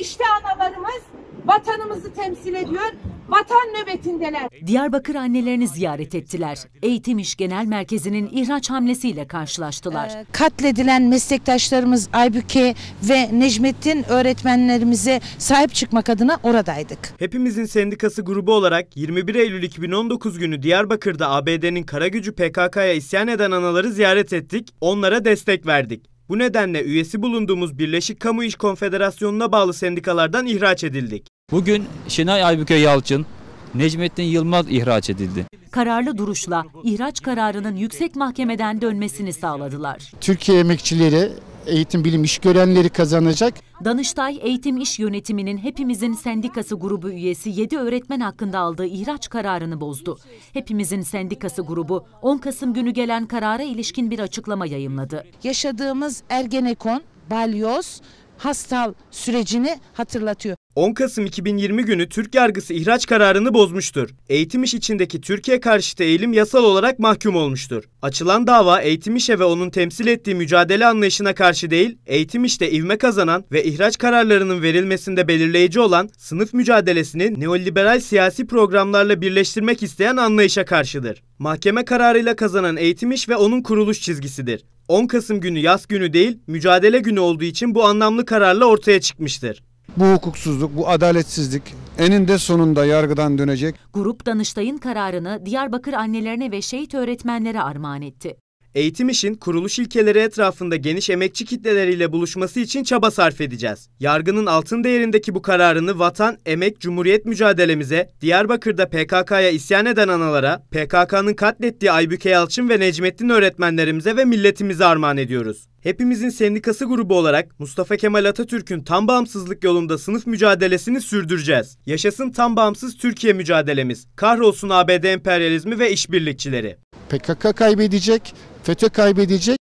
İşte analarımız vatanımızı temsil ediyor. Vatan nöbetindeler. Diyarbakır annelerini ziyaret ettiler. Eğitim İş Genel Merkezi'nin ihraç hamlesiyle karşılaştılar. Ee, katledilen meslektaşlarımız Aybüke ve Necmettin öğretmenlerimize sahip çıkmak adına oradaydık. Hepimizin sendikası grubu olarak 21 Eylül 2019 günü Diyarbakır'da ABD'nin Karagücü PKK'ya isyan eden anaları ziyaret ettik, onlara destek verdik. Bu nedenle üyesi bulunduğumuz Birleşik Kamu İş Konfederasyonu'na bağlı sendikalardan ihraç edildik. Bugün Şenay Aybüke Yalçın, Necmettin Yılmaz ihraç edildi. Kararlı duruşla ihraç kararının yüksek mahkemeden dönmesini sağladılar. Türkiye emekçileri eğitim bilim iş görenleri kazanacak. Danıştay Eğitim İş Yönetimi'nin hepimizin sendikası grubu üyesi 7 öğretmen hakkında aldığı ihraç kararını bozdu. Hepimizin sendikası grubu 10 Kasım günü gelen karara ilişkin bir açıklama yayınladı. Yaşadığımız Ergenekon, Balyoz, Hastal sürecini hatırlatıyor. 10 Kasım 2020 günü Türk yargısı ihraç kararını bozmuştur. Eğitim iş içindeki Türkiye karşıtı eğilim yasal olarak mahkum olmuştur. Açılan dava eğitim işe ve onun temsil ettiği mücadele anlayışına karşı değil, eğitim işte ivme kazanan ve ihraç kararlarının verilmesinde belirleyici olan sınıf mücadelesini neoliberal siyasi programlarla birleştirmek isteyen anlayışa karşıdır. Mahkeme kararıyla kazanan eğitim iş ve onun kuruluş çizgisidir. 10 Kasım günü yaz günü değil, mücadele günü olduğu için bu anlamlı kararla ortaya çıkmıştır. Bu hukuksuzluk, bu adaletsizlik eninde sonunda yargıdan dönecek. Grup Danıştay'ın kararını Diyarbakır annelerine ve şehit öğretmenlere armağan etti. Eğitim İş'in kuruluş ilkeleri etrafında geniş emekçi kitleleriyle buluşması için çaba sarf edeceğiz. Yargının altın değerindeki bu kararını vatan, emek, cumhuriyet mücadelemize, Diyarbakır'da PKK'ya isyan eden analara, PKK'nın katlettiği Aybüke Yalçın ve Necmettin öğretmenlerimize ve milletimize armağan ediyoruz. Hepimizin sendikası grubu olarak Mustafa Kemal Atatürk'ün tam bağımsızlık yolunda sınıf mücadelesini sürdüreceğiz. Yaşasın tam bağımsız Türkiye mücadelemiz. Kahrolsun ABD emperyalizmi ve işbirlikçileri. PKK kaybedecek, FETÖ kaybedecek.